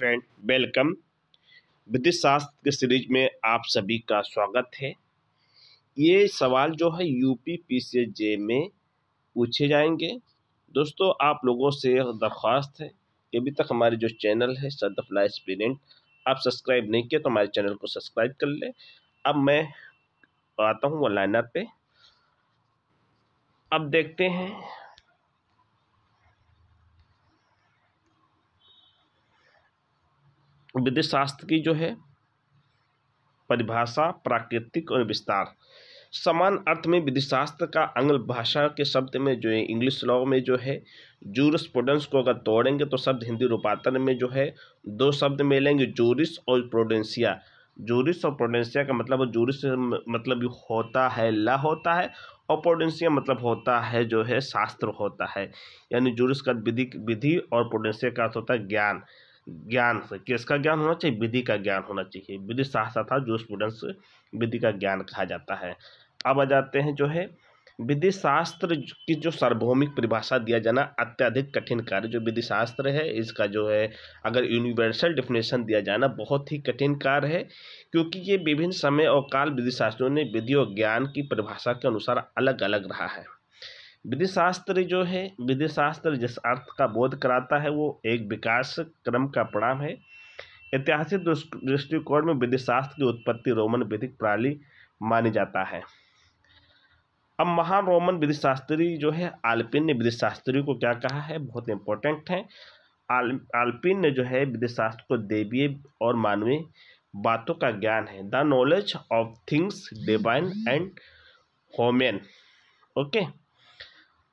friend welcome विद्युत शास्त्र के सीरीज में आप सभी का स्वागत है ये सवाल जो है यूपी पी सी जे में पूछे जाएंगे दोस्तों आप लोगों से दरख्वास्त है कि अभी तक हमारे जो चैनल है सदफला एक्सपीरेंट आप सब्सक्राइब नहीं किया तो हमारे चैनल को सब्सक्राइब कर लें अब मैं आता हूँ वो लाइनर पे अब देखते हैं विधि शास्त्र की जो है परिभाषा प्राकृतिक और विस्तार समान अर्थ में विधि शास्त्र का अंग्ल भाषा के शब्द में जो है इंग्लिश लॉ में जो है प्रोडेंस को अगर तोड़ेंगे तो शब्द हिंदी रूपांतरण में जो है दो शब्द मिलेंगे जूरिस और प्रोडेंसिया जूरिस और प्रोडेंसिया का मतलब जूरिस मतलब होता है ला होता है और प्रोडेंसिया मतलब होता है जो है शास्त्र होता है यानी जूरिस का विधि विधि और प्रोडेंसिया का अर्थ होता है ज्ञान ज्ञान से किसका ज्ञान होना चाहिए विधि का ज्ञान होना चाहिए विधि शास्त्र था जो स्टूडेंट्स विधि का ज्ञान कहा जाता है अब आ जाते हैं जो है विधि शास्त्र की जो सार्वभौमिक परिभाषा दिया जाना अत्यधिक कठिन कार्य जो विधि शास्त्र है इसका जो है अगर यूनिवर्सल डिफिनेशन दिया जाना बहुत ही कठिन कार्य है क्योंकि ये विभिन्न समय और काल विधि शास्त्रों ने विधि और ज्ञान की परिभाषा के अनुसार अलग अलग रहा है विधि शास्त्र जो है विधि शास्त्र जिस अर्थ का बोध कराता है वो एक विकास क्रम का प्रणाम है ऐतिहासिक दृष्टिकोण में विधि शास्त्र की उत्पत्ति रोमन विधिक प्रणाली मानी जाता है अब महान रोमन विधि शास्त्री जो है आल्पिन ने विधि शास्त्री को क्या कहा है बहुत इंपॉर्टेंट है आल आल्पिन ने जो है विधि शास्त्र को देवीय और मानवीय बातों का ज्ञान है the knowledge of things divine and human okay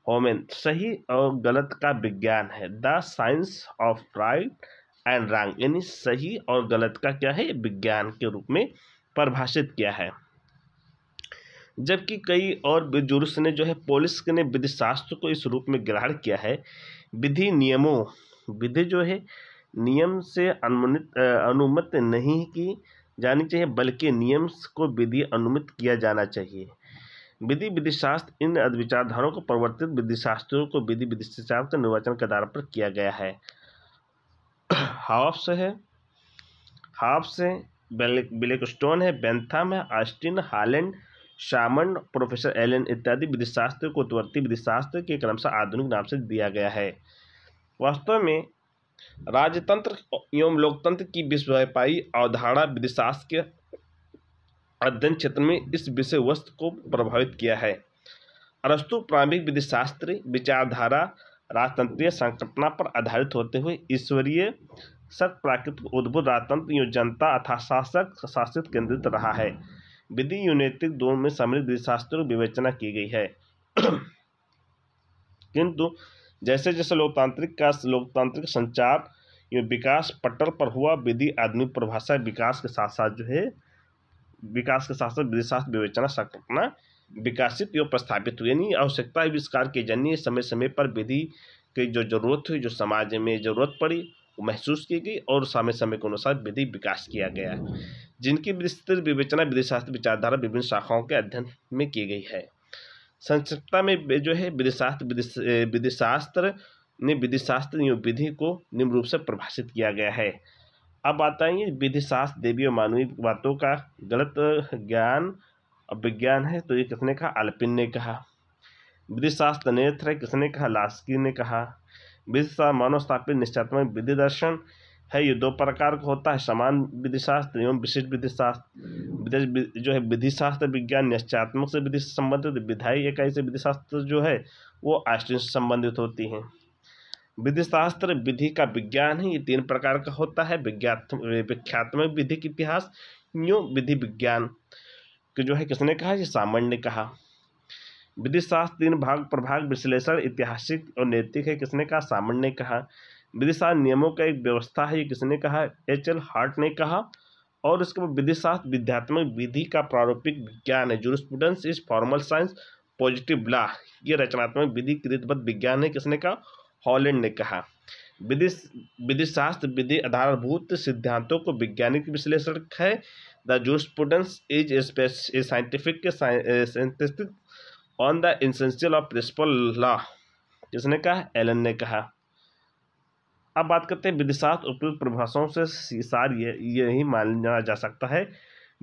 human सही और गलत का विज्ञान है the science of right and wrong यानी सही और गलत का क्या है विज्ञान के रूप में परिभाषित किया है जबकि कई और जुरुस ने जो है पोलिस ने विधि शास्त्र को इस रूप में ग्रहण किया है विधि नियमों विधि जो है नियम से अनुमित अनुमत नहीं की जानी चाहिए बल्कि नियम को विधि अनुमित किया जाना चाहिए विधि विधिशास्त्र इन विचारधाराओं को परिवर्तित शास्त्रों को विधि विधिशास्त्र के निर्वाचन के आधार पर किया गया है हाफ्स है हाफ्स है ब्लैक स्टोन है बेंथम है Austin Holland Salmond professor Allen इत्यादि शास्त्र को विधि शास्त्र के क्रम से आधुनिक नाम से दिया गया है वास्तव में राजतंत्र एवं लोकतंत्र की विश्वव्यापारी अवधारणा शास्त्र के अध्ययन क्षेत्र में इस विषय वस्तु को प्रभावित किया है अरस्तु प्रारंभिक विधिशास्त्र विचारधारा राजतंत्रीय संकटना पर आधारित होते हुए ईश्वरीय सत प्राकृतिक उद्भुत राजतंत्र जनता अथा शासक शासित केंद्रित रहा है विधि यूनैतिक दोनों में सम्मिलित विधिशास्त्र की विवेचना की गई है किंतु जैसे जैसे लोकतांत्रिक का लोकतांत्रिक संचार विकास पटल पर हुआ विधि आदमी परिभाषा विकास के साथ साथ जो है विकास के साथ साथ विधिशास्त्र विवेचना संकल्पना विकसित एवं प्रस्तावित हुई यानी आवश्यकता आविष्कार के जन्य समय समय पर विधि की जो जरूरत हुई जो समाज में जरूरत पड़ी वो महसूस की गई और समय समय के अनुसार विधि विकास किया गया है जिनकी विस्तृत विवेचना विधिशास्त्र विचारधारा विभिन्न शाखाओं के अध्ययन में की गई है संक्षिप्ता में जो है विधिशास्त्र विधिशास्त्र ने विधिशास्त्र एवं विधि को निम्न रूप से परिभाषित किया गया है अब आता है विधिशास्त्र देवी और मानवीय बातों का गलत ज्ञान और विज्ञान है तो ये किसने कहा अल्पिन ने कहा विधिशास्त्र नेत्र है किसने कहा लास्की ने कहा विधि मानव स्थापित निश्चात्मक विधि दर्शन है ये दो प्रकार का होता है समान विधिशास्त्र एवं विशिष्ट विधिशास्त्र जो है विधिशास्त्र विज्ञान निश्चात्मक से विधि से संबंधित विधायी इकाई से विधिशास्त्र जो है वो आश्चर्य से संबंधित होती हैं विधिशास्त्र विधि का विज्ञान है ये तीन प्रकार का होता है विख्यात्मक विधिक इतिहास यूँ विधि विज्ञान कि जो है किसने कहा ये सामान्य कहा विधिशास्त्र तीन भाग प्रभाग विश्लेषण ऐतिहासिक और नैतिक है किसने कहा सामान्य कहा विधिशास्त्र नियमों का एक व्यवस्था है ये किसने कहा एच एल हार्ट ने कहा और उसके बाद विधिशास्त्र विध्यात्मक विधि का प्रारूपिक विज्ञान है jurisprudence is formal science positive law ये रचनात्मक विधि कृतबद्ध विज्ञान है किसने कहा हॉलैंड ने कहा विधि विधि शास्त्र विधि आधारभूत सिद्धांतों को वैज्ञानिक विश्लेषण है the jurisprudence is a scientific on the essential of principle law किसने कहा एलन ने कहा अब बात करते हैं विधिशास्त्र उपयुक्त परिभाषाओं से सार ये यही माना जा सकता है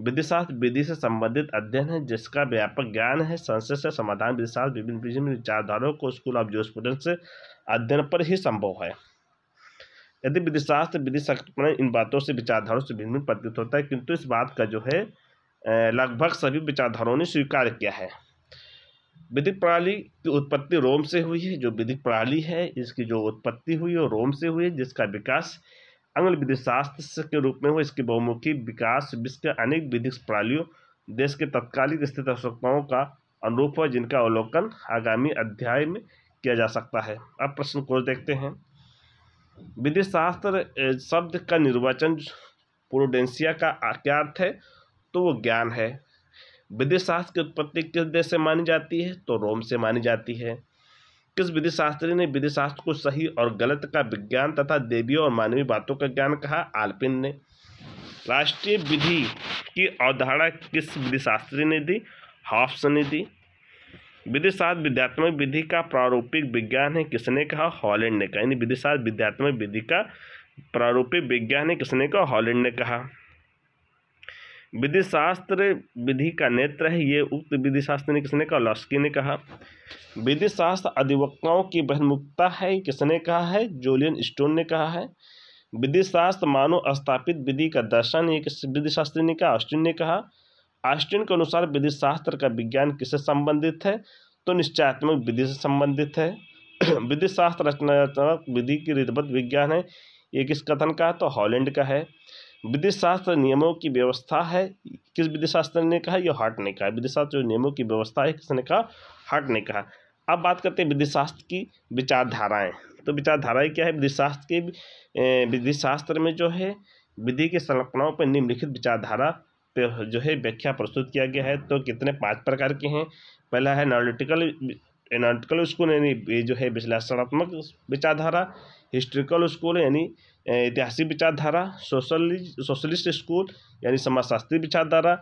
विधिशास्त्र विधि से संबंधित अध्ययन है जिसका व्यापक ज्ञान है संसद से समाधान विधिशास्त्र विभिन्न विभिन्न विचारधाराओं को स्कूल ऑफ जोस्पूडेंस से अध्ययन पर ही संभव है यदि विधिशास्त्र विधि शक्ति इन बातों से विचारधाराओं से भिन्न भिन्न प्रतीत होता है किंतु इस बात का जो है लगभग सभी विचारधाराओं ने स्वीकार किया है विधिक प्रणाली की उत्पत्ति रोम से हुई है जो विधिक प्रणाली है इसकी जो उत्पत्ति हुई है रोम से हुई है जिसका विकास आंग्ल विधिशास्त्र के रूप में वो इसके बहुमुखी विकास विश्व के अनेक विधिक प्रणालियों देश के तत्कालिक स्थित आवश्यकताओं का अनुरूप है जिनका अवलोकन आगामी अध्याय में किया जा सकता है अब प्रश्न को देखते हैं विधि शास्त्र शब्द का निर्वाचन प्रोडेंसिया का क्या अर्थ है तो वो ज्ञान है विधि शास्त्र की उत्पत्ति किस देश से मानी जाती है तो रोम से मानी जाती है किस विधि शास्त्री ने विधि शास्त्र को सही और गलत का विज्ञान तथा देवी और मानवीय बातों का ज्ञान कहा आलपिन ने राष्ट्रीय विधि की अवधारणा किस विधि शास्त्री ने दी हॉफ्स ने दी विधिशास्त्र विद्यात्मक विधि का प्रारूपिक विज्ञान है किसने कहा हॉलैंड ने कहा यानी शास्त्र विद्यात्मक विधि का प्रारूपिक विज्ञान है किसने कहा हॉलैंड ने कहा विधि शास्त्र विधि का नेत्र है ये उक्त विधि शास्त्र ने किसने कहा लॉस्की ने कहा विधि शास्त्र अधिवक्ताओं की बहमुखता है किसने कहा है जोलियन स्टोन ने कहा है विधि शास्त्र मानव स्थापित विधि का दर्शन ये किस विधि शास्त्री ने कहा ऑस्टिन ने कहा ऑस्टिन के अनुसार विधि शास्त्र का विज्ञान किससे संबंधित है तो निश्चयात्मक विधि से संबंधित है विधि शास्त्र रचनात्मक विधि की रिधवत विज्ञान है ये किस कथन का है तो हॉलैंड का है विधि शास्त्र नियमों की व्यवस्था है किस विधि शास्त्र ने कहा यह हार्ट ने कहा विधि शास्त्र जो नियमों की व्यवस्था है किसने कहा हार्ट ने कहा अब बात करते हैं विधि शास्त्र की विचारधाराएं तो विचारधाराएं क्या है विधि शास्त्र के विधि शास्त्र में जो है विधि की संरचनाओं पर निम्नलिखित विचारधारा पे जो है व्याख्या प्रस्तुत किया गया है तो कितने पाँच प्रकार के हैं पहला है नॉलिटिकल एनाटिकल स्कूल यानी ये जो है विश्लेषणात्मक विचारधारा eh, हिस्ट्रिकल स्कूल यानी ऐतिहासिक विचारधारा सोशलिस्ट सोशलिस्ट स्कूल यानी समाजशास्त्री विचारधारा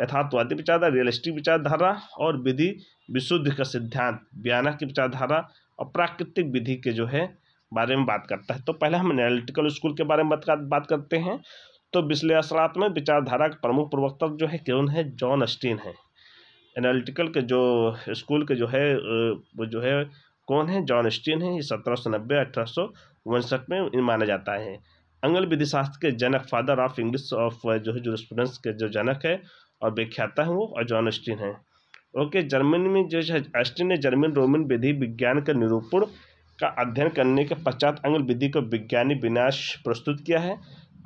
यथार्थवादी विचारधारा रियलिस्टिक विचारधारा और विधि विशुद्ध का सिद्धांत बयाना की विचारधारा और प्राकृतिक विधि के जो है बारे में बात करता है तो पहले हम एनालिटिकल स्कूल के बारे में बात करते हैं तो विश्लेषणात्मक विचारधारा के प्रमुख प्रवक्ता जो है कौन है जॉन अस्टीन है एनालिटिकल के जो स्कूल के जो है वो जो है कौन है जॉन स्टीन है ये सत्रह सौ नब्बे अठारह सौ उनसठ में माना जाता है अंगल विधि शास्त्र के जनक फादर ऑफ इंग्लिश ऑफ जो है जो स्टूडेंट्स के जो जनक है और विख्यात है वो जॉन स्टीन है ओके जर्मनी में जो है ने जर्मन रोमन विधि विज्ञान का निरूपण का अध्ययन करने के पश्चात अंगल विधि को विज्ञानी विनाश प्रस्तुत किया है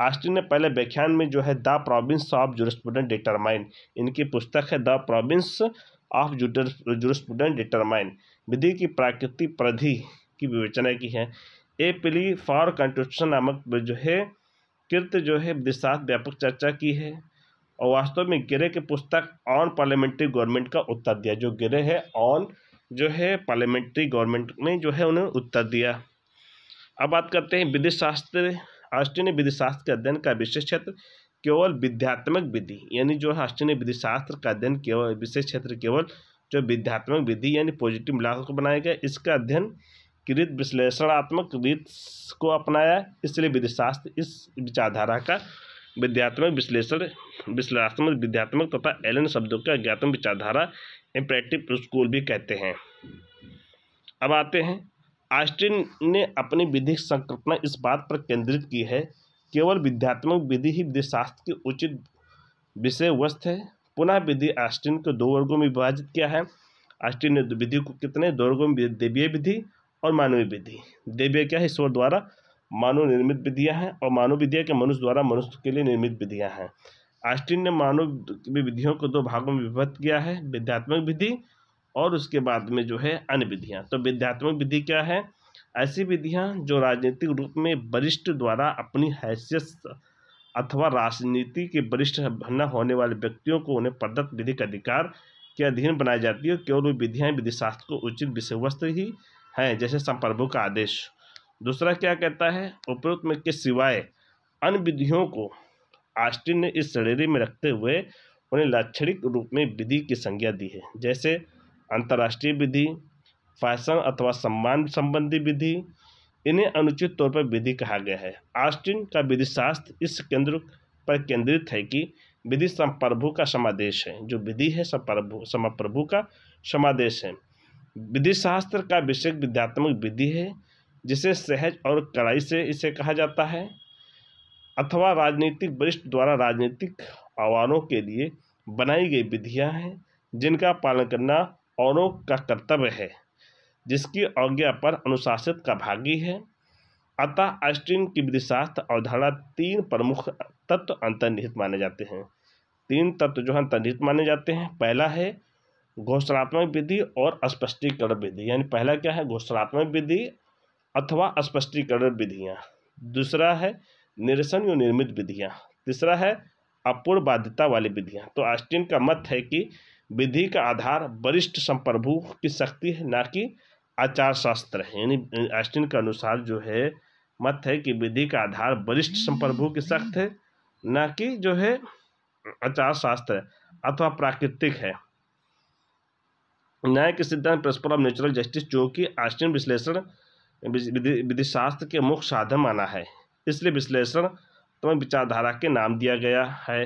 आस्टिन ने पहले व्याख्यान में जो है the province of jurisprudence determined इनकी पुस्तक है the province of jurisprudence determined विधि की प्राकृतिक परिधि की विवेचना की है ए पिली फॉर कॉन्स्टिट्यूशन नामक जो है कृत जो है दिशात व्यापक चर्चा की है और वास्तव में गिरे की पुस्तक ऑन पार्लियामेंट्री गवर्नमेंट का उत्तर दिया जो गिरे है ऑन जो है पार्लियामेंट्री गवर्नमेंट में जो है उन्हें उत्तर दिया अब बात करते हैं विधि शास्त्र अष्टिन विधि शास्त्र के अध्ययन का विशेष क्षेत्र केवल विध्यात्मक विधि यानी जो अष्टिन विधि शास्त्र का अध्ययन केवल विशेष क्षेत्र केवल जो विध्यात्मक विधि यानी पॉजिटिव मिलास को बनाया गया इसका अध्ययन कृत विश्लेषणात्मक रीत को अपनाया इसलिए विधिशास्त्र इस विचारधारा का विध्यात्मक विश्लेषण विश्लेषणात्मक विध्यात्मक तथा एलन शब्दों का ज्ञातम विचारधारा इम्परेटिव स्कूल भी कहते हैं अब आते हैं आस्टिन ने अपनी विधिक संकल्पना इस बात पर केंद्रित की है केवल विध्यात्मक विधि ही विधिशास्त्र की उचित विषय वस्तु है पुनः विधि आस्टिन को दो वर्गों में विभाजित किया है आस्टिन ने विधि को कितने दो वर्गों में देवीय विधि और मानवीय विधि देवीय क्या है ईश्वर द्वारा मानव निर्मित विधियाँ हैं और मानव विधिया के मनुष्य द्वारा मनुष्य के लिए निर्मित विधियाँ हैं आस्टिन ने मानव विधियों को दो भागों में विभक्त किया है विध्यात्मक विधि और उसके बाद में जो है अन्य विधियाँ तो विध्यात्मक विधि क्या है ऐसी विधियाँ जो राजनीतिक रूप में वरिष्ठ द्वारा अपनी हैसियत अथवा राजनीति के वरिष्ठ भन्ना होने वाले व्यक्तियों को उन्हें प्रदत्त विधिक अधिकार के अधीन बनाई जाती है केवल वो विधियाँ विधिशास्त्र को उचित विषय वस्त्र ही हैं जैसे संप्रभु का आदेश दूसरा क्या कहता है उपरोक्त में के सिवाय अन्य विधियों को आस्टिन ने इस श्रेणी में रखते हुए उन्हें लाक्षणिक रूप में विधि की संज्ञा दी है जैसे अंतर्राष्ट्रीय विधि फैशन अथवा सम्मान संबंधी विधि इन्हें अनुचित तौर पर विधि कहा गया है आस्टिन का विधि शास्त्र इस केंद्र पर केंद्रित है कि विधि संप्रभु का समादेश है जो विधि है संप्रभु समप्रभु का समादेश है विधि शास्त्र का विषय विद्यात्मक विधि है जिसे सहज और कड़ाई से इसे कहा जाता है अथवा राजनीतिक वरिष्ठ द्वारा राजनीतिक आह्वानों के लिए बनाई गई विधियां हैं जिनका पालन करना औरों का कर्तव्य है जिसकी आज्ञा पर अनुशासित का भागी है अतः आस्टिन की विधिशास्त्र अवधारणा तीन प्रमुख तत्व अंतर्निहित माने जाते हैं तीन तत्व जो हैं अंतर्निहित माने जाते हैं पहला है घोषणात्मक विधि और स्पष्टीकरण विधि यानी पहला क्या है घोषणात्मक विधि अथवा स्पष्टीकरण विधियाँ दूसरा है निरसन या निर्मित विधियाँ तीसरा है अपूर्ण बाध्यता वाली विधियाँ तो आस्टिन का मत है कि विधि का आधार वरिष्ठ संप्रभु की शक्ति है ना कि आचार शास्त्र है यानी आस्टिन के अनुसार जो है मत है कि विधि का आधार वरिष्ठ संप्रभु की शक्त है ना कि जो है आचार शास्त्र अथवा प्राकृतिक है न्याय के सिद्धांत प्रिंसिपल ऑफ नेचुरल जस्टिस जो कि आस्टिन विश्लेषण विधि शास्त्र के मुख्य साधन माना है इसलिए विश्लेषण तो विचारधारा के नाम दिया गया है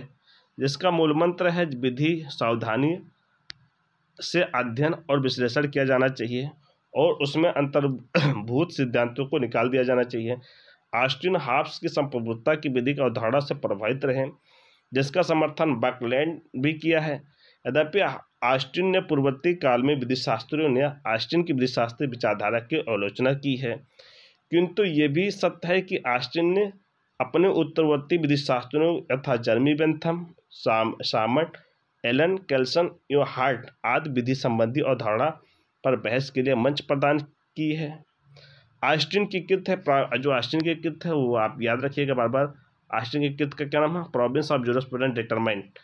जिसका मूल मंत्र है विधि सावधानी से अध्ययन और विश्लेषण किया जाना चाहिए और उसमें अंतर्भूत सिद्धांतों को निकाल दिया जाना चाहिए आस्टिन हाफ्स की संप्रभुता की विधि की अवधारणा से प्रभावित रहे जिसका समर्थन बकलैंड भी किया है यद्यपि आस्टिन ने पूर्ववर्ती काल में विधिशास्त्रियों ने आस्टिन की विधिशास्त्रीय विचारधारा की आलोचना की है किंतु ये भी सत्य है कि आस्टिन ने अपने उत्तरवर्ती विधिशास्त्रियों यथा जर्मी बेंथम साम सामट एलन कैल्सन यो हार्ट आदि विधि संबंधी अवधारणा पर बहस के लिए मंच प्रदान की है आस्टिन की कृत है जो आस्टिन की कृत है वो आप याद रखिएगा बार बार आस्टिन की कृत का क्या नाम है प्रोविंस ऑफ जोरस्टूडेंट डिटरमाइंड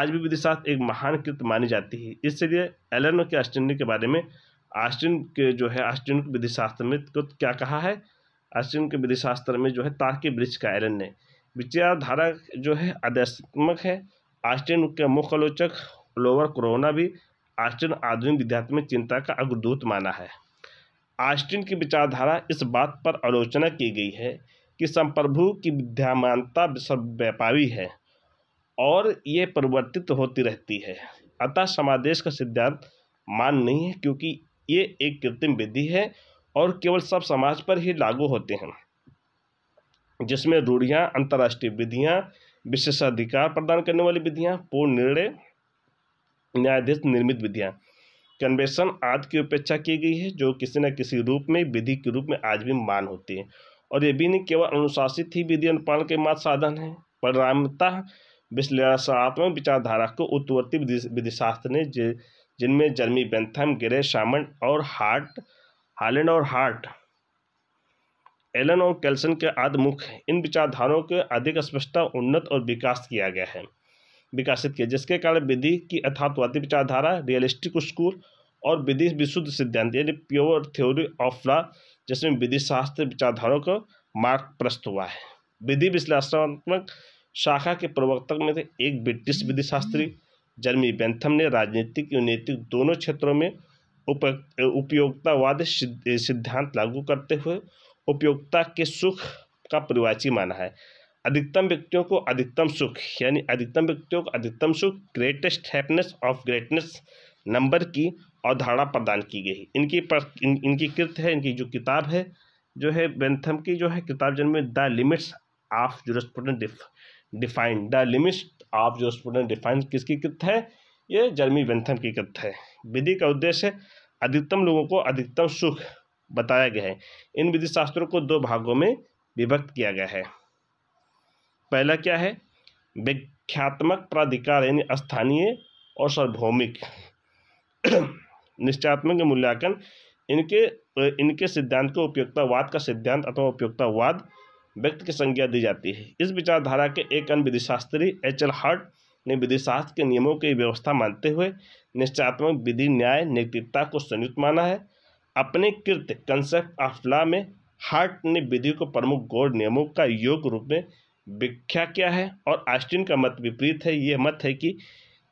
आज भी विधि शास्त्र एक महान कृत मानी जाती है इसलिए एलन के आस्टिन के बारे में आस्टिन के जो है आस्टिन विधि शास्त्र में कृत क्या कहा है आस्टिन के विधि शास्त्र में जो है के वृक्ष का एलन ने विचारधारा जो है आदर्शात्मक है आस्टिन के मुख्य आलोचक लोअर कोरोना भी आस्टिन आधुनिक विद्यार्थ चिंता का अग्रदूत माना है आस्टिन की विचारधारा इस बात पर आलोचना की गई है कि संप्रभु की विद्यामानता व्यापारी है और ये परिवर्तित होती रहती है अतः समादेश का सिद्धांत मान नहीं है क्योंकि ये एक कृत्रिम विधि है और केवल सब समाज पर ही लागू होते हैं जिसमें रूढ़ियाँ अंतर्राष्ट्रीय विधियाँ विशेषाधिकार प्रदान करने वाली विधियाँ पूर्ण निर्णय न्यायाधीश निर्मित विधियां कन्वेंशन आदि की उपेक्षा की गई है जो किसी न किसी रूप में विधि के रूप में आज भी मान होती है और ये भी नहीं केवल अनुशासित ही विधि अनुपालन के मात्र साधन है परिणामता विश्लेषणात्मक विचारधारा को उत्तवर्ती विधिशास्त्र ने जिनमें जर्मी बेंथम गिरे शामंड और हार्ट हालैंड और हार्ट एलन और कैल्सन के आदमुख इन विचारधाराओं के अधिक स्पष्टता उन्नत और विकास किया गया है विकसित किया जिसके कारण विधि की अर्थात्वादी विचारधारा रियलिस्टिक स्कूल और विधि विशुद्ध सिद्धांत यानी प्योर थ्योरी ऑफ लॉ जिसमें विधि शास्त्र विचारधाराओं का मार्ग प्रस्त हुआ है विधि विश्लेषणात्मक शाखा के प्रवर्तक में थे एक ब्रिटिश विधि शास्त्री जर्मी बेंथम ने राजनीतिक और नैतिक दोनों क्षेत्रों में उप उपयोगितावाद सिद्धांत लागू करते हुए उपयोगिता के सुख का परिवाची माना है अधिकतम व्यक्तियों को अधिकतम सुख यानी अधिकतम व्यक्तियों को अधिकतम सुख greatest happiness of greatness number की अवधारणा प्रदान की गई इनकी पर इन, इनकी कृत है इनकी जो किताब है जो है बेंथम की जो है किताब जन्म द लिमिट्स ऑफ डिफ defined the limits of jurisprudence defined किसकी कृत है ये जर्मी बेंथम की कृत है विधि का उद्देश्य अधिकतम लोगों को अधिकतम सुख बताया गया है इन विधि शास्त्रों को दो भागों में विभक्त किया गया है पहला क्या है व्याख्यात्मक प्राधिकार यानी स्थानीय और सार्वभौमिक निश्चयात्मक मूल्यांकन इनके इनके सिद्धांत को उपयोगितावाद का सिद्धांत अथवा उपयोगितावाद व्यक्ति की संज्ञा दी जाती है इस विचारधारा के एक अन्य विधिशास्त्री एच एल हार्ट ने विधिशास्त्र के नियमों की व्यवस्था मानते हुए निश्चयात्मक विधि न्याय नैतिकता को संयुक्त माना है अपने कृत कंसेप्ट ऑफ लॉ में हार्ट ने विधि को प्रमुख गौर नियमों का योग रूप में व्याख्या किया है और आस्टिन का मत विपरीत है यह मत है कि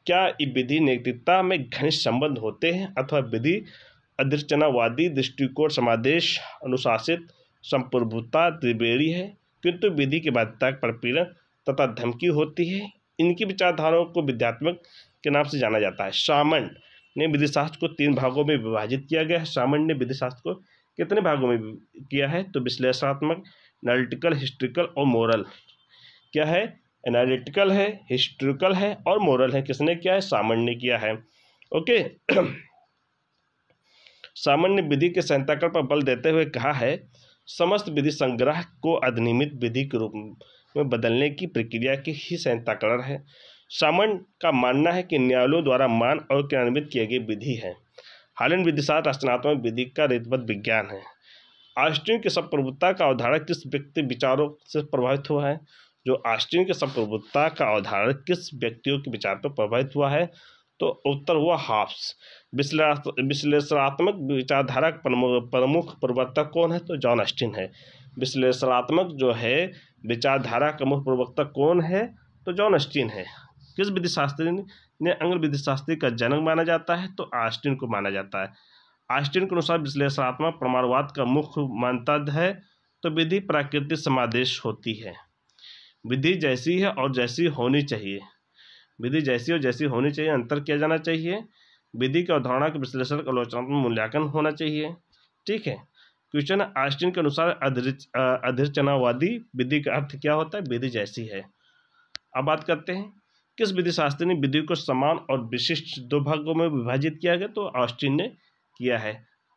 क्या विधि नैतिकता में घनिष्ठ संबंध होते हैं अथवा विधि अधिरचनावादी दृष्टिकोण समादेश अनुशासित संप्रभुता त्रिवेणी है किंतु विधि के बाध्यता पर पीड़न तथा धमकी होती है इनकी विचारधाराओं को विद्यात्मक के नाम से जाना जाता है सामंड ने विधि शास्त्र को तीन भागों में विभाजित किया गया है सामान्य विधि शास्त्र को कितने भागों में किया है तो विश्लेषणात्मक एनालिटिकल हिस्ट्रिकल और मोरल क्या है एनालिटिकल है हिस्ट्रिकल है और मोरल है किसने किया है सामान्य किया है ओके सामान्य विधि के संहिताकर पर बल देते हुए कहा है समस्त विधि संग्रह को अधिनियमित विधि के रूप में बदलने की प्रक्रिया की ही संहिताकरण है सामन का मानना है कि न्यायालयों द्वारा मान और क्रियान्वित की गई विधि है हालिन विधिशास्त्र रचनात्मक विधि का रितबद्ध विज्ञान है आष्टियों की संप्रभुता का अवधारण किस व्यक्ति विचारों से प्रभावित हुआ है जो आष्टियों की संप्रभुता का अवधारण किस व्यक्तियों के विचार पर प्रभावित हुआ है तो उत्तर हुआ हाफ्स विश्लेषणात्मक विचारधारा प्रमुख प्रवर्तक कौन है तो जॉन अस्टिन है विश्लेषणात्मक जो है विचारधारा का मुख्य प्रवक्ता कौन है तो जॉन अस्टिन है किस विधिशास्त्री ने अंग्र विधिशास्त्री का जनक माना जाता है तो आस्टिन को माना जाता है आस्टिन के अनुसार विश्लेषणात्मक प्रमाणवाद का मुख्य मानता है तो विधि प्राकृतिक समादेश होती है विधि जैसी है और जैसी होनी चाहिए विधि जैसी और जैसी होनी चाहिए अंतर किया जाना चाहिए विधि की अवधारणा के विश्लेषण का आलोचनात्मक मूल्यांकन होना चाहिए ठीक है क्वेश्चन आस्टिन के अनुसार अधिरचनावादी विधि का अर्थ क्या होता है विधि जैसी है अब बात करते हैं किस विधि शास्त्री ने विधि को समान और विशिष्ट दो भागों में विभाजित किया गया तो ऑस्टिन ने किया है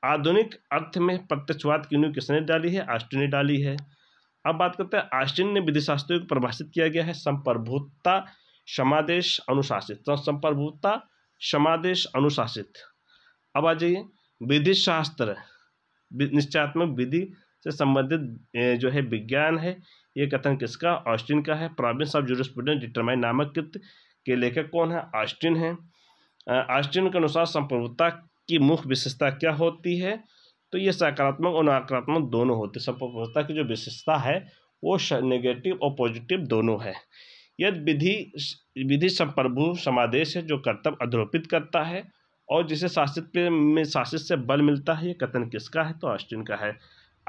आधुनिक अर्थ में प्रत्यक्षवाद की नींव किसने डाली है ऑस्टिन ने डाली है अब बात करते हैं ऑस्टिन ने विधिशास्त्रों को परिभाषित किया गया है संप्रभुता समादेश अनुशासित तो संप्रभुता समादेश अनुशासित अब आ जाइए विधि शास्त्र निश्चयात्मक विधि से संबंधित जो है विज्ञान है ये कथन किसका ऑस्टिन का है प्रोविंस ऑफ जूरिस्प्रूडेंस डिटरमाइन नामक कृत के लेखक कौन है ऑस्टिन है ऑस्टिन के अनुसार संप्रभुता की मुख्य विशेषता क्या होती है तो ये सकारात्मक और नकारात्मक दोनों होते है संप्रभुता की जो विशेषता है वो नेगेटिव और पॉजिटिव दोनों है यद विधि विधि संप्रभु समादेश है जो कर्तव्य अधरोपित करता है और जिसे शासित पे में शासित से बल मिलता है ये कथन किसका है तो ऑस्टिन का है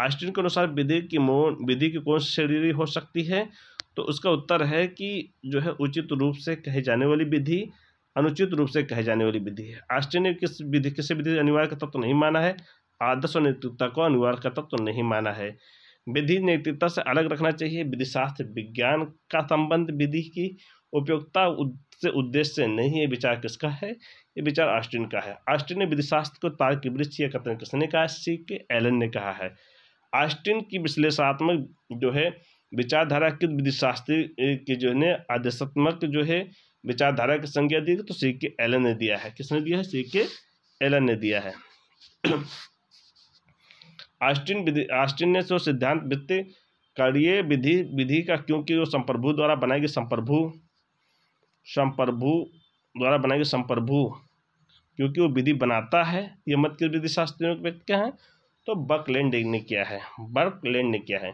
आस्टिन के अनुसार विधि की मोन विधि की कौन सी श्रेणी हो सकती है तो उसका उत्तर है कि जो है उचित रूप से कही जाने वाली विधि अनुचित रूप से कही जाने वाली विधि है आस्टिन ने किस विधि किसी विधि अनिवार्य का तत्व तो नहीं माना है आदर्श और नैतिकता को अनिवार्य का तत्व तो नहीं माना है विधि नैतिकता से अलग रखना चाहिए विधिशास्त्र विज्ञान का संबंध विधि की उपयोगिता से उद्देश्य नहीं है विचार किसका है ये विचार आस्टिन का है आस्टिन ने विधिशास्त्र को तार्किक वृक्ष या कथन किसने कहा सी के एलन ने कहा है आस्टिन की विश्लेषणात्मक जो है विचारधारा के शास्त्री के जो है आदेशात्मक जो है विचारधारा की संज्ञा दी तो सी के एलन ने दिया है किसने दिया है सी के एलन ने दिया है आस्टिन आस्टिन ने जो सिद्धांत वित्त कार्य विधि विधि का क्योंकि वो संप्रभु द्वारा बनाई गई संप्रभु संप्रभु द्वारा बनाई गई संप्रभु क्योंकि वो विधि बनाता है ये मत के विधि शास्त्रियों के व्यक्ति हैं तो बर्क ने किया है बर्क लैंड ने किया है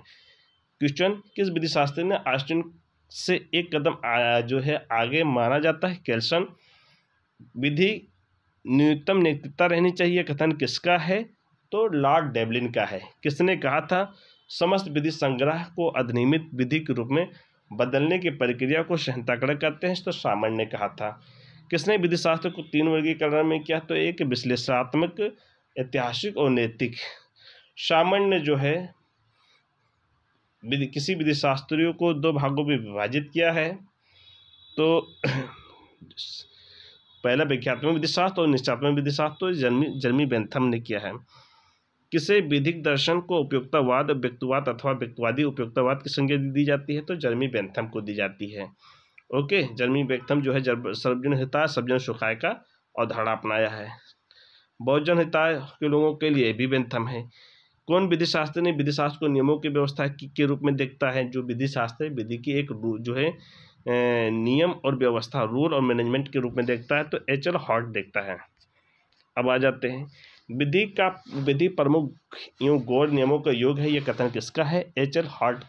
क्वेश्चन किस विधि शास्त्र ने आस्टिन से एक कदम जो है आगे माना जाता है कैल्सन विधि न्यूनतम नैतिकता रहनी चाहिए कथन किसका है तो लॉर्ड डेवलिन का है किसने कहा था समस्त विधि संग्रह को अधिनियमित विधि के रूप में बदलने की प्रक्रिया को सहनताकरण करते हैं तो सामान्य ने कहा था किसने विधि शास्त्र को तीन वर्गीकरण में किया तो एक विश्लेषणात्मक ऐतिहासिक और नैतिक सामान्य जो है किसी विधि शास्त्रियों को दो भागों में विभाजित किया है तो पहला विख्यात्मक शास्त्र और निश्चात्मक विधिशास्त्र तो जन्मी जन्मी बेंथम ने किया है किसे विधिक दर्शन को उपयुक्तवाद व्यक्तिवाद अथवा व्यक्तिवादी उपयुक्तवाद की संज्ञा दी जाती है तो जर्मी बेंथम को दी जाती है ओके जर्मी बेंथम जो है सर्वजन हिताय सर्वजन सुखाय का अवधारणा अपनाया है बहुजन हिताय के लोगों के लिए भी बेंथम है कौन विधि शास्त्र ने विधि शास्त्र को नियमों की व्यवस्था के रूप में देखता है जो विधि शास्त्र विधि की एक जो है नियम और व्यवस्था रूल और मैनेजमेंट के रूप में देखता है तो एच एल हॉट देखता है अब आ जाते हैं विधि का विधि प्रमुख यूँ गौर नियमों का योग है यह कथन किसका है एच एल हॉट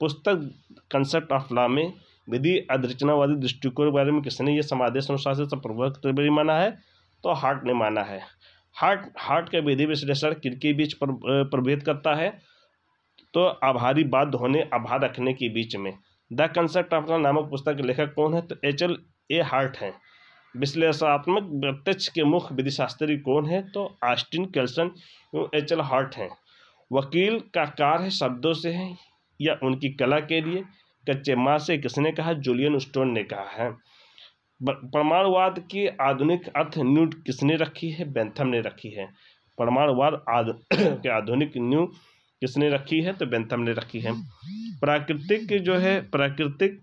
पुस्तक कंसेप्ट ऑफ लॉ में विधि अधरचनावादी दृष्टिकोण के बारे में किसने यह समादेश अनुशासन प्रवर्तक माना है तो हार्ट ने माना है हार्ट हार्ट का विधि विश्लेषण किनके बीच प्रभेद करता है तो आभारी बाध्य होने आभार रखने के बीच में द कंसेप्ट ऑफ नामक पुस्तक के लेखक कौन है तो एच एल ए हार्ट हैं विश्लेषणात्मक प्रत्यक्ष के मुख्य विधिशास्त्री कौन है तो Austin Kelsen H L Hart हैं वकील का कार्य शब्दों से है या उनकी कला के लिए कच्चे माँ से किसने कहा जूलियन स्टोन ने कहा है परमाणुवाद की आधुनिक अर्थ न्यू किसने रखी है बेंथम ने रखी है परमाणुवाद के आधुनिक न्यू किसने रखी है तो बेंथम ने रखी है प्राकृतिक जो है प्राकृतिक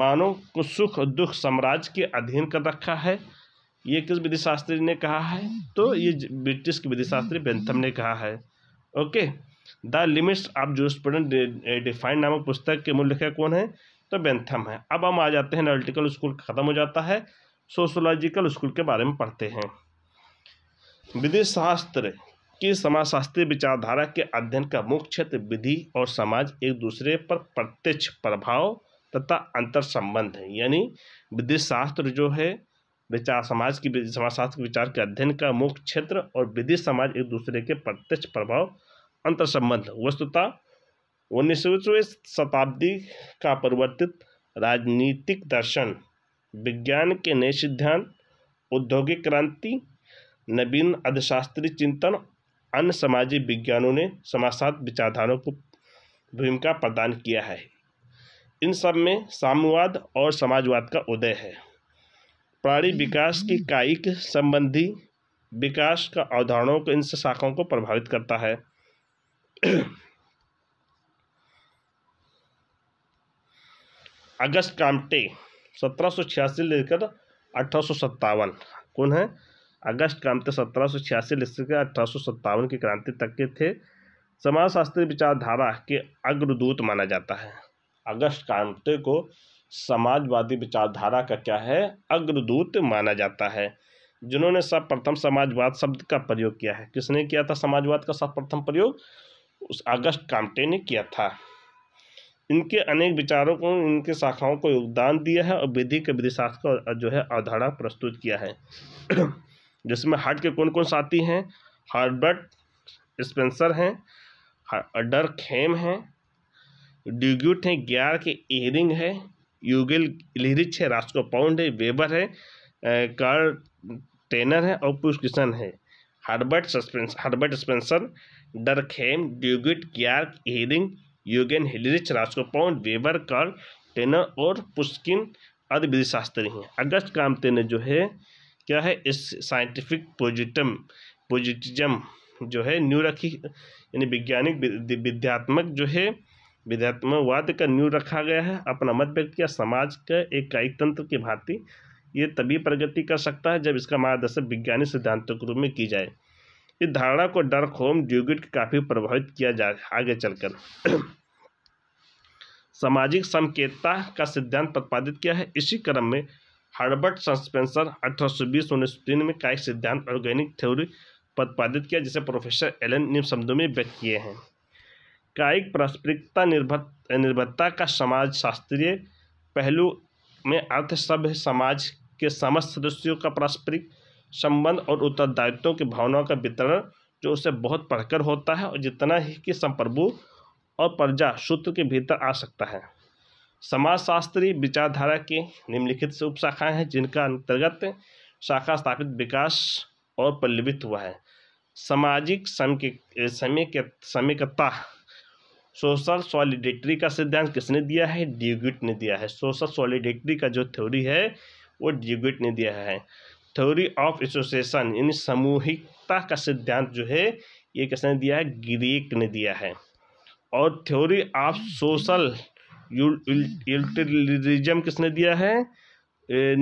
मानव को सुख दुख साम्राज्य के अधीन कर रखा है ये किस विधि शास्त्री ने कहा है तो ये ब्रिटिश के विधि शास्त्री बेंथम ने कहा है okay the limits of student defined नामक पुस्तक के मूल लेखक कौन है तो बेंथम है अब हम आ जाते हैं एनालिटिकल स्कूल ख़त्म हो जाता है सोशोलॉजिकल स्कूल के बारे में पढ़ते हैं विधि शास्त्र की शास्त्रीय विचारधारा के अध्ययन का मुख्य क्षेत्र विधि और समाज एक दूसरे पर प्रत्यक्ष प्रभाव तथा अंतर संबंध है यानी विधि शास्त्र जो है विचार समाज की समाजशास्त्र विचार के अध्ययन का मुख्य क्षेत्र और विधि समाज एक दूसरे के प्रत्यक्ष प्रभाव अंतर संबंध वस्तुता उन्नीसवीं शताब्दी का परिवर्तित राजनीतिक दर्शन विज्ञान के नए सिद्धांत औद्योगिक क्रांति नवीन अर्थशास्त्री चिंतन अन्य सामाजिक विज्ञानों ने समाजात विचारधाराओं को भूमिका प्रदान किया है इन सब में साम्यवाद और समाजवाद का उदय है प्राणी विकास की कायिक संबंधी विकास का अवधारणों को इन शाखाओं को प्रभावित करता है अगस्त कामटे सत्रह सौ छियासी लेकर अठारह कौन है अगस्त क्रांति सत्रह सौ छियासी लेकर अठारह सौ सत्तावन की क्रांति तक के थे समाजशास्त्री विचारधारा के अग्रदूत माना जाता है अगस्त क्रांति को समाजवादी विचारधारा का क्या है अग्रदूत माना जाता है जिन्होंने सर्वप्रथम समाजवाद शब्द का प्रयोग किया है किसने किया था समाजवाद का सर्वप्रथम प्रयोग उस अगस्त कामटे ने किया था इनके अनेक विचारों को इनके शाखाओं को योगदान दिया है और विधि के शास्त्र का जो है अवधारणा प्रस्तुत किया है जिसमें हार्ट के कौन कौन साथी हैं हार्बर्ट स्पेंसर हैं डर खेम हैं ड्यूग्यूट हैं ग्यार के एरिंग है यूगिल लिरिच है रास्को पाउंड है वेबर है कार टेनर है और पुष किशन है हार्बर्ट सस्पेंस हार्बर्ट स्पेंसर खेम ड्यूगिट ग्यार एरिंग Eugen Ehrlich Roscoe Pound Weber Karl Renner और पुष्किन आदि विधि शास्त्री हैं अगस्त कामते ने जो है क्या है इस साइंटिफिक पोजिटम पोजिटिजम जो है न्यू रखी यानी वैज्ञानिक विद्यात्मक जो है विद्यात्मकवाद का न्यू रखा गया है अपना मत व्यक्त किया समाज का एक कायिक तंत्र की भांति ये तभी प्रगति कर सकता है जब इसका मार्गदर्शन वैज्ञानिक सिद्धांतों के रूप में की जाए इस धारणा को डार्क होम ड्यूगिट काफ़ी प्रभावित किया जा आगे चलकर सामाजिक संकेतता का सिद्धांत प्रतिपादित किया है इसी क्रम में हर्बर्ट सस्पेंसर अठारह सौ बीस उन्नीस तीन में सिद्धांत ऑर्गेनिक थ्योरी प्रतिपादित किया जिसे प्रोफेसर एलन निम शब्दों में व्यक्त किए हैं कायिक पारस्परिकता निर्भर निर्भरता का समाज शास्त्रीय पहलू में अर्थ सभ्य समाज के समस्त सदस्यों का पारस्परिक संबंध और उत्तरदायित्व की भावनाओं का वितरण जो उससे बहुत पढ़कर होता है और जितना ही कि संप्रभु और प्रजा सूत्र के भीतर आ सकता है समाजशास्त्री विचारधारा की निम्नलिखित से उपशाखाएँ हैं जिनका अंतर्गत शाखा स्थापित विकास और पल्लवित हुआ है सामाजिक समीकता सोशल सॉलिडेटरी का सिद्धांत किसने दिया है डिग्विट ने दिया है सोशल सॉलिडेटरी का जो थ्योरी है वो डिग्विट ने दिया है थ्योरी ऑफ एसोसिएशन यानी सामूहिकता का सिद्धांत जो है ये किसने दिया है ग्रीक ने दिया है और थ्योरी ऑफ सोशल यूटिलिज्म किसने दिया है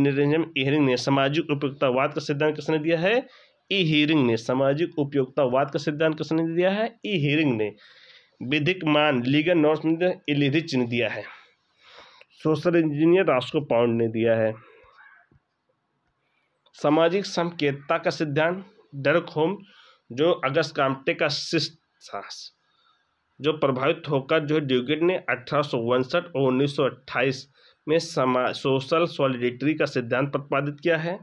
निरंजन इहरिंग ने सामाजिक उपयोगितावाद का सिद्धांत किसने दिया है ई हियरिंग ने सामाजिक उपयोगितावाद का सिद्धांत किसने दिया है ई हियरिंग ने विधिक मान लीगल नॉर्थ ने ने दिया है सोशल इंजीनियर रास्को पाउंड ने दिया है सामाजिक संकेतता का सिद्धांत डरक होम जो अगस्त कामटे का शिष्ट था जो प्रभावित होकर जो ड्यूगेट ने अठारह और उन्नीस में समा सोशल सॉलिडिटरी का सिद्धांत प्रतिपादित किया है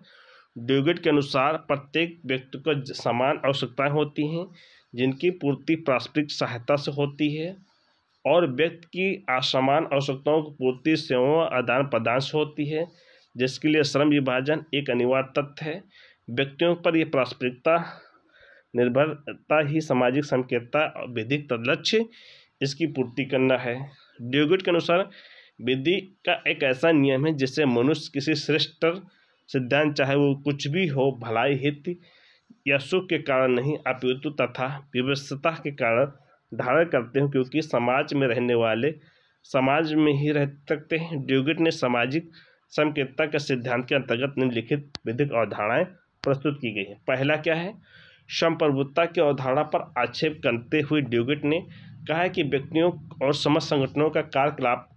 ड्यूगेट के अनुसार प्रत्येक व्यक्ति को समान आवश्यकताएं होती हैं जिनकी पूर्ति पारस्परिक सहायता से होती है और व्यक्ति की असमान आवश्यकताओं की पूर्ति सेवाओं आदान प्रदान से होती है जिसके लिए श्रम विभाजन एक अनिवार्य तथ्य है व्यक्तियों पर यह पारस्परिकता निर्भरता ही सामाजिक संकेतता और विधिक तदलक्ष्य इसकी पूर्ति करना है ड्योगिट के अनुसार विधि का एक ऐसा नियम है जिससे मनुष्य किसी श्रेष्ठ सिद्धांत चाहे वो कुछ भी हो भलाई हित या सुख के कारण नहीं अपितु तथा विवशता के कारण धारण करते हैं क्योंकि समाज में रहने वाले समाज में ही रह सकते हैं ड्यूगिट ने सामाजिक संकेतता के सिद्धांत के अंतर्गत निम्नलिखित विधिक अवधारणाएं प्रस्तुत की गई हैं पहला क्या है संप्रभुता की अवधारणा पर आक्षेप करते हुए ड्यूगेट ने कहा है कि व्यक्तियों और समाज संगठनों का कार्यकलाप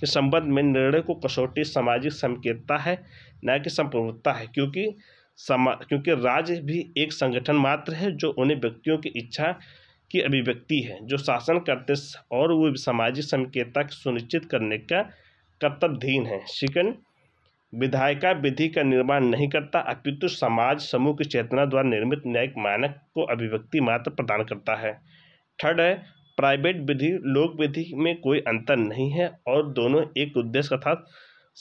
के संबंध में निर्णय को कसौटी सामाजिक संकेतता है न कि संप्रभुता है क्योंकि समा क्योंकि राज्य भी एक संगठन मात्र है जो उन्हें व्यक्तियों की इच्छा की अभिव्यक्ति है जो शासन करते और वो सामाजिक संकेतता सुनिश्चित करने का कर्तव्यधीन है शिकन विधायिका विधि का निर्माण नहीं करता अपितु समाज समूह की चेतना द्वारा निर्मित न्यायिक मानक को अभिव्यक्ति मात्र प्रदान करता है थर्ड है प्राइवेट विधि लोक विधि में कोई अंतर नहीं है और दोनों एक उद्देश्य अर्थात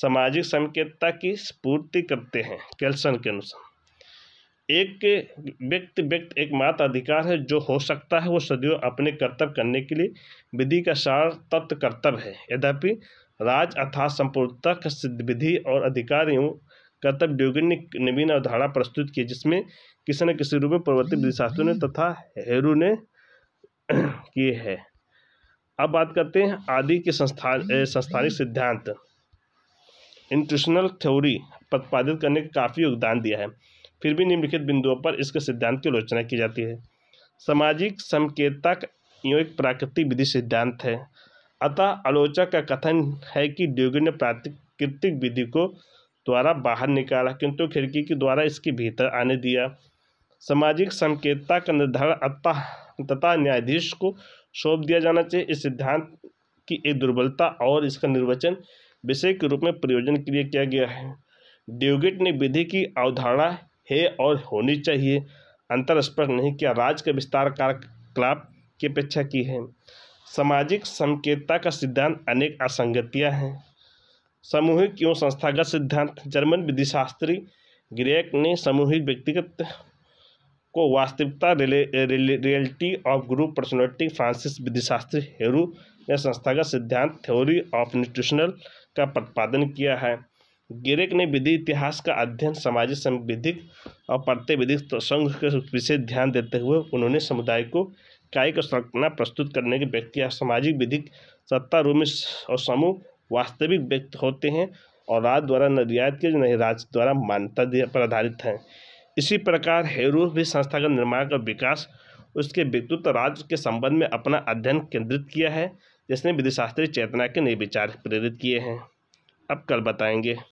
सामाजिक संकेतता की स्पूर्ति करते हैं कैल्सन के अनुसार एक व्यक्ति व्यक्ति एकमात्र अधिकार है जो हो सकता है वो सदैव अपने कर्तव्य करने के लिए विधि का सार तत्व कर्तव्य है यद्यपि राज अर्थात संपूर्ण संपूर्णता सिद्ध विधि और अधिकारियों कर्तव्य योगी ने नवीन अवधारणा प्रस्तुत की जिसमें किसी न किसी रूप में प्रवर्तित विधिशास्त्रों ने तथा हेरू ने किए है अब बात करते हैं आदि के संस्था संस्थानिक सिद्धांत इंट्रेशनल थ्योरी प्रतिपादित करने का काफ़ी योगदान दिया है फिर भी निम्नलिखित बिंदुओं पर इसके सिद्धांत की आलोचना की जाती है सामाजिक संकेतक यूँ एक प्राकृतिक विधि सिद्धांत है अतः आलोचक का कथन है कि ड्यूगी ने प्राकृतिक विधि को द्वारा बाहर निकाला किंतु खिड़की के द्वारा इसके भीतर आने दिया सामाजिक संकेतता का निर्धारण अतः न्यायाधीश को सौंप दिया जाना चाहिए इस सिद्धांत की एक दुर्बलता और इसका निर्वचन विषय के रूप में प्रयोजन के लिए किया गया है ड्यूगिट ने विधि की अवधारणा है और होनी चाहिए अंतर स्पष्ट नहीं किया राज्य के विस्तार कार्यकलाप की अपेक्षा की है सामाजिक संकेतता का सिद्धांत अनेक असंगतियां हैं सामूहिक एवं संस्थागत सिद्धांत जर्मन विधिशास्त्री ग्रेक ने सामूहिक व्यक्तिगत को वास्तविकता reality of group personality Francis विधिशास्त्री हेरू ने संस्थागत सिद्धांत थ्योरी ऑफ न्यूट्रिशनल का प्रतिपादन किया है गिरेक ने विधि इतिहास का अध्ययन सामाजिक संविधिक और विधिक संघ के विशेष ध्यान देते हुए उन्होंने समुदाय को कायिक संरचना प्रस्तुत करने के व्यक्ति या सामाजिक विधिक सत्ता में और समूह वास्तविक व्यक्त होते हैं और राज द्वारा निर्यात के नहीं राज द्वारा मान्यता पर आधारित हैं इसी प्रकार हेरू भी संस्था का निर्माण का विकास उसके व्यक्तित्व राज्य के संबंध में अपना अध्ययन केंद्रित किया है जिसने विधिशास्त्रीय चेतना के नए विचार प्रेरित किए हैं अब कल बताएंगे